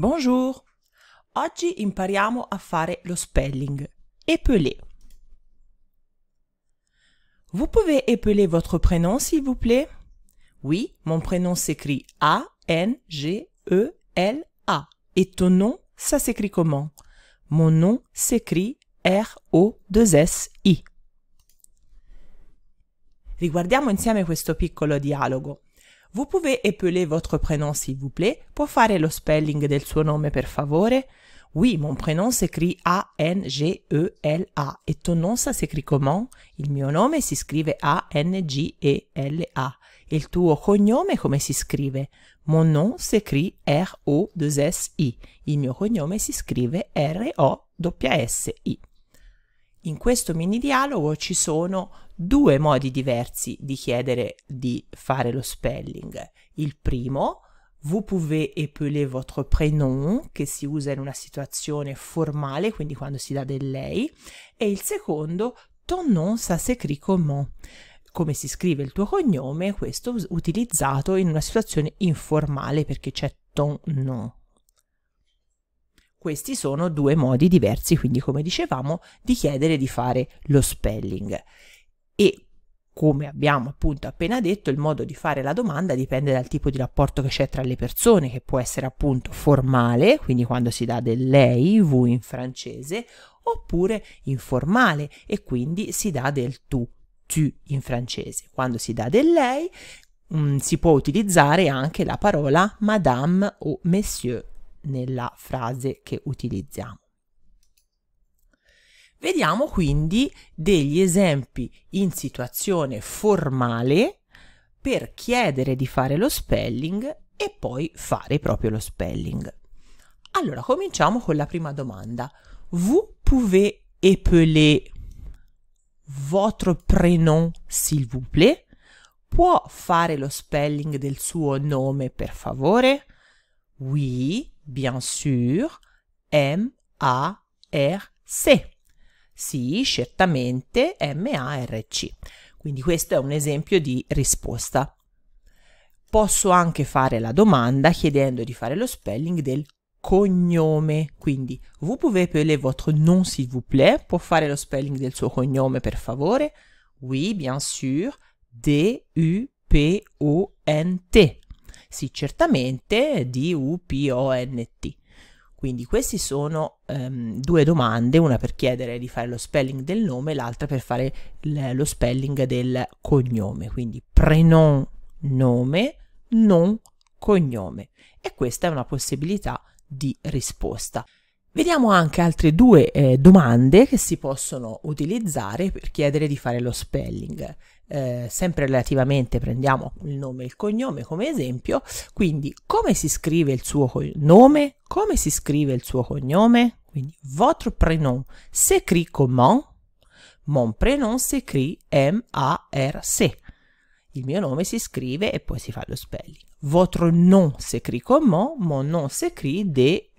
Bonjour! Oggi impariamo a fare lo spelling. Épeler. Vous pouvez épeler votre prénom, s'il vous plaît? Oui, mon prénom s'écrit A-N-G-E-L-A. Et ton nom, ça s'écrit comment? Mon nom s'écrit R-O-2-S-I. Riguardiamo insieme questo piccolo dialogo. Vous pouvez épeler votre prénom s'il vous plaît pour faire le spelling del suo nome per favore? Oui, mon prénom s'écrit A-N-G-E-L-A. E Et ton nom, s'écrit comment? Il mio nome si A-N-G-E-L-A. Et il tuo cognome comment si scrive? Mon nom s'écrit r o d s i Il mio cognome si r o s i In questo mini dialogo ci sono due modi diversi di chiedere di fare lo spelling. Il primo, vous pouvez épeler votre prénom, che si usa in una situazione formale, quindi quando si dà del lei, e il secondo, ton nom ça s'écrit comment, come si scrive il tuo cognome, questo utilizzato in una situazione informale perché c'è ton nom. Questi sono due modi diversi, quindi come dicevamo, di chiedere di fare lo spelling. E come abbiamo appunto appena detto, il modo di fare la domanda dipende dal tipo di rapporto che c'è tra le persone, che può essere appunto formale, quindi quando si dà del lei, vous in francese, oppure informale e quindi si dà del tu, tu in francese. Quando si dà del lei mh, mm, si può utilizzare anche la parola madame o monsieur nella frase che utilizziamo. Vediamo quindi degli esempi in situazione formale per chiedere di fare lo spelling e poi fare proprio lo spelling. Allora, cominciamo con la prima domanda. Vous pouvez épeler votre prénom, s'il vous plaît? Può fare lo spelling del suo nome, per favore? Oui, bien sûr, M-A-R-C. Sì, certamente, M-A-R-C. Quindi questo è un esempio di risposta. Posso anche fare la domanda chiedendo di fare lo spelling del cognome. Quindi, vous pouvez appeler votre nom s'il vous plaît? Può fare lo spelling del suo cognome per favore? Oui, bien sûr. D-U-P-O-N-T. Sì, certamente di UPONT. Quindi queste sono um, due domande, una per chiedere di fare lo spelling del nome, l'altra per fare lo spelling del cognome. Quindi prenom nome, non cognome. E questa è una possibilità di risposta. Vediamo anche altre due eh, domande che si possono utilizzare per chiedere di fare lo spelling. Eh, sempre relativamente prendiamo il nome e il cognome come esempio, quindi come si scrive il suo nome, come si scrive il suo cognome, quindi votre prénom s'écrit comment, mon prénom s'écrit M-A-R-C. Il mio nome si scrive e poi si fa lo spelling. Votre nom s'écrit comment? Mon nom s'écrit D-U-P-O-N-T.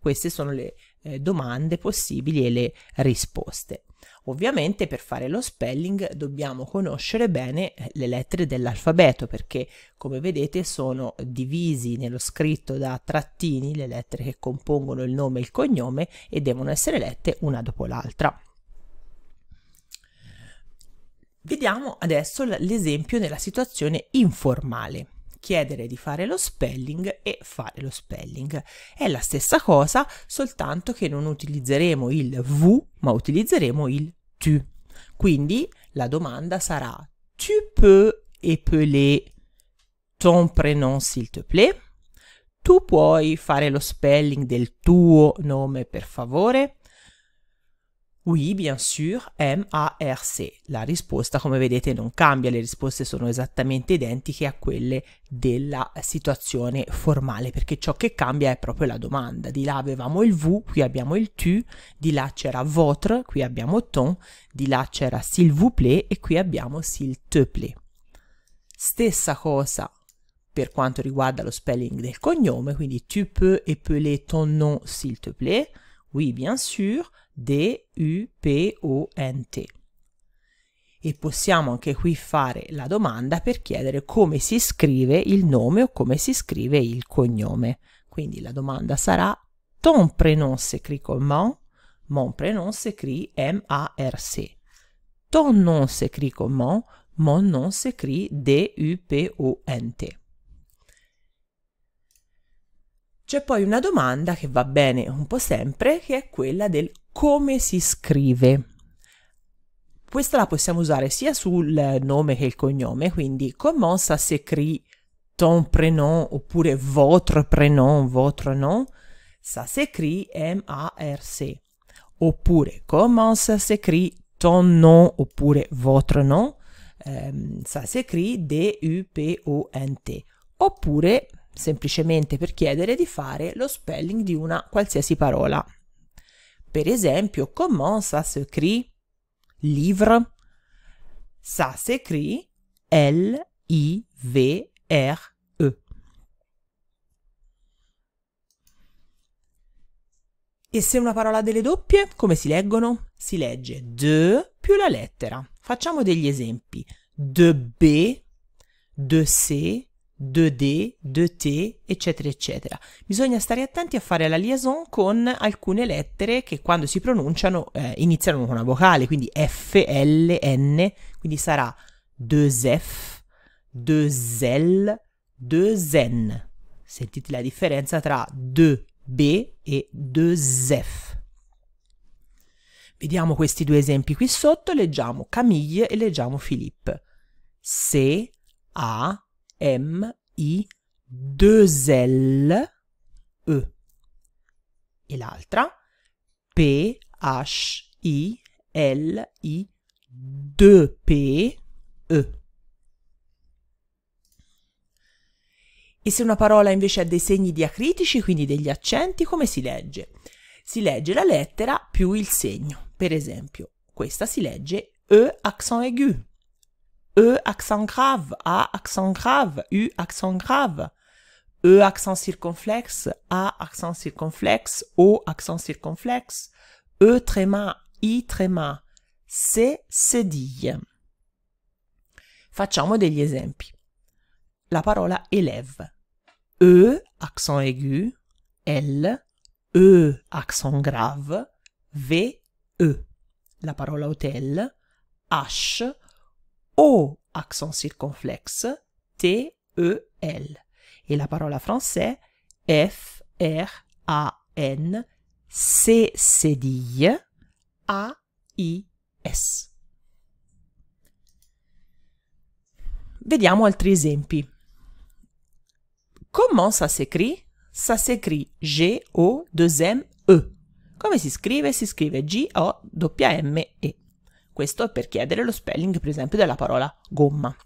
Queste sono le eh, domande possibili e le risposte. Ovviamente per fare lo spelling dobbiamo conoscere bene eh, le lettere dell'alfabeto perché come vedete sono divisi nello scritto da trattini le lettere che compongono il nome e il cognome e devono essere lette una dopo l'altra. Vediamo adesso l'esempio nella situazione informale. Chiedere di fare lo spelling e fare lo spelling. È la stessa cosa, soltanto che non utilizzeremo il V, ma utilizzeremo il tu. Quindi la domanda sarà Tu peux épeler ton prénom s'il te plaît? Tu puoi fare lo spelling del tuo nome per favore? Oui, bien sûr, M-A-R-C. La risposta, come vedete, non cambia, le risposte sono esattamente identiche a quelle della situazione formale, perché ciò che cambia è proprio la domanda. Di là avevamo il V, qui abbiamo il tu, di là c'era votre, qui abbiamo ton, di là c'era s'il vous plaît e qui abbiamo s'il te plaît. Stessa cosa per quanto riguarda lo spelling del cognome, quindi tu peux épeler ton nom s'il te plaît Oui, bien sûr, D-U-P-O-N-T. E possiamo anche qui fare la domanda per chiedere come si scrive il nome o come si scrive il cognome. Quindi la domanda sarà Ton prénom s'écrit comment? Mon prénom s'écrit M-A-R-C. Ton nom s'écrit comment? Mon nom s'écrit D-U-P-O-N-T. C'è poi una domanda che va bene un po' sempre, che è quella del come si scrive. Questa la possiamo usare sia sul nome che il cognome, quindi comment ça s'écrit ton prénom oppure votre prénom, votre nom, ça s'écrit M-A-R-C. Oppure comment ça s'écrit ton nom oppure votre nom, ehm, ça s'écrit D-U-P-O-N-T. Oppure semplicemente per chiedere di fare lo spelling di una qualsiasi parola. Per esempio, comment ça s'écrit? Livre. Ça s'écrit L-I-V-R-E. E se una parola ha delle doppie, come si leggono? Si legge de più la lettera. Facciamo degli esempi. De B, de C, 2D, 2T, eccetera, eccetera. Bisogna stare attenti a fare la liaison con alcune lettere che quando si pronunciano eh, iniziano con una vocale, quindi F, L, N, quindi sarà 2F, 2L, 2Zen. Sentite la differenza tra 2B e 2Zef. Vediamo questi due esempi qui sotto, leggiamo Camille e leggiamo Philippe. Se, a, M-I-2-L-E. E l'altra P-H-I-L-I-2-P-E. E se una parola invece ha dei segni diacritici, quindi degli accenti, come si legge? Si legge la lettera più il segno. Per esempio, questa si legge E accent aigu. E accent grave, A accent grave, U accent grave, E accent circonflexe, A accent circonflexe, O accent circonflexe, E tréma, I tréma, C cédille Facciamo degli esempi. La parola élève. E accent aigu, L, E accent grave, V, E. La parola hôtel, H O accent circonflexe, T, E, L. Et la parole en français, F, R, A, N, C, c d I, A, I, S. Vediamo altri esempi. Comment ça s'écrit? Ça s'écrit G-O-2-M-E. Come si scrive? Si scrive G-O-W-M-E. Questo è per chiedere lo spelling, per esempio, della parola gomma.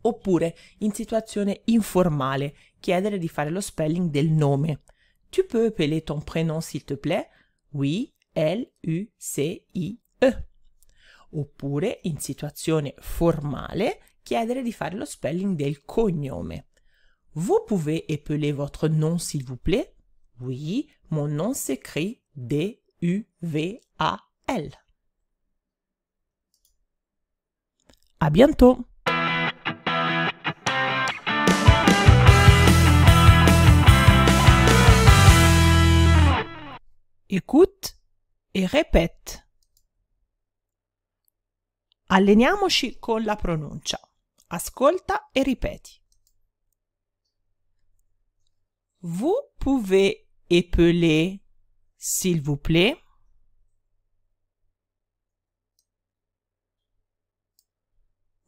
Oppure, in situazione informale, chiedere di fare lo spelling del nome. Tu peux appeler ton prénom, s'il te plaît? Oui, L-U-C-I-E. Oppure, in situazione formale, chiedere di fare lo spelling del cognome. Vous pouvez appeler votre nom, s'il vous plaît? Oui, mon nom s'écrit D-U-V-A-L. A bientôt Écoute e répète. Alleniamoci con la pronuncia. Ascolta e ripeti. Vous pouvez épeler, s'il vous plaît.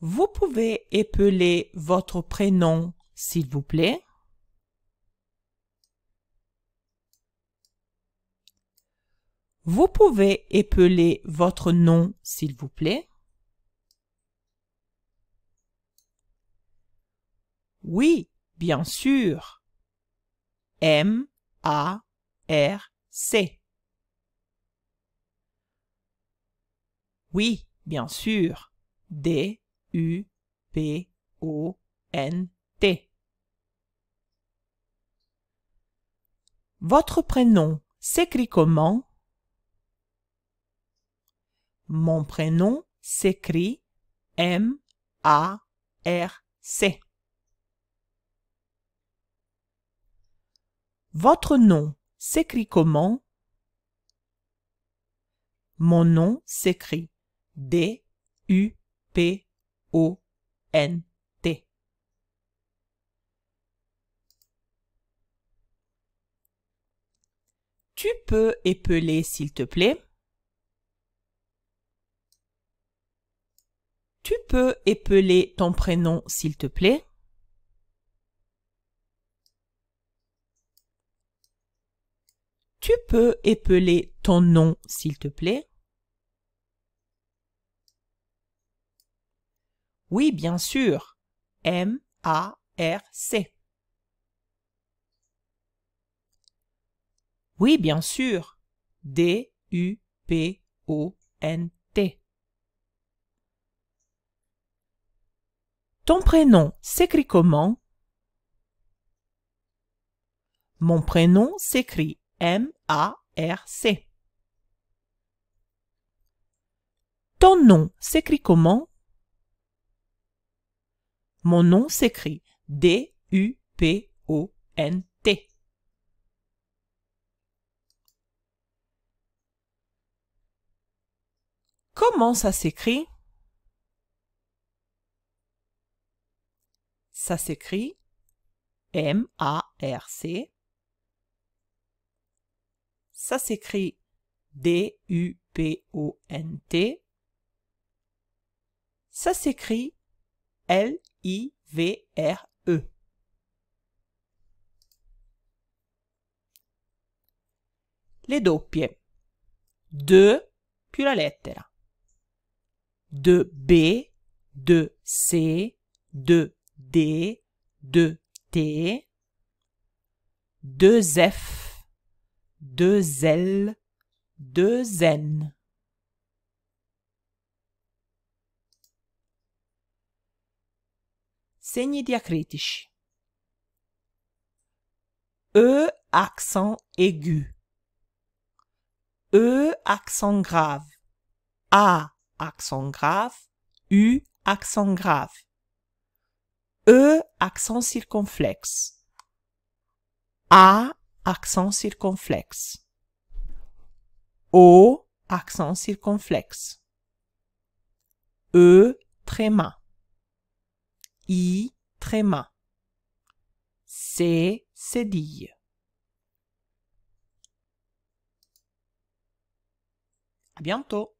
Vous pouvez épeler votre prénom, s'il vous plaît? Vous pouvez épeler votre nom, s'il vous plaît? Oui, bien sûr. M A R C. Oui, bien sûr. D U P O N T. Votre prénom s'écrit comment Mon prénom s'écrit M A R C. Votre nom s'écrit comment Mon nom s'écrit D U P O-N-T. Tu peux épeler, s'il te plaît. Tu peux épeler ton prénom, s'il te plaît. Tu peux épeler ton nom, s'il te plaît. Oui, bien sûr. M-A-R-C. Oui, bien sûr. D-U-P-O-N-T. Ton prénom s'écrit comment Mon prénom s'écrit M-A-R-C. Ton nom s'écrit comment mon nom s'écrit D-U-P-O-N-T. Comment ça s'écrit Ça s'écrit M-A-R-C. Ça s'écrit D-U-P-O-N-T. Ça s'écrit l I-V-R-E. Le doppie. De più la lettre. De B, de C, de D, de T, deux F, deux L, deux N. Segni diacritici. E accent aigu. E accent grave. A accent grave. U accent grave. E accent circonflexe. A accent circonflexe. O accent circonflexe. E tréma i tréma c cédille à bientôt